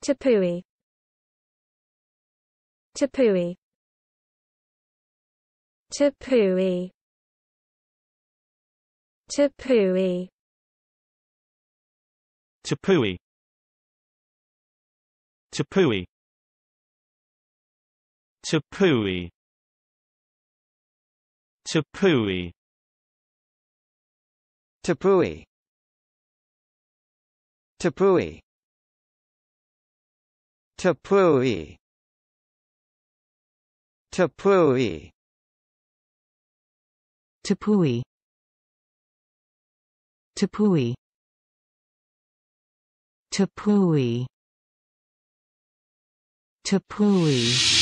Tapui Tapui Tapui Tapui Tapui Tapui Tapui Tapui Tapui Tapui Tapui Tapui Tapui Tapui Tapui Tapui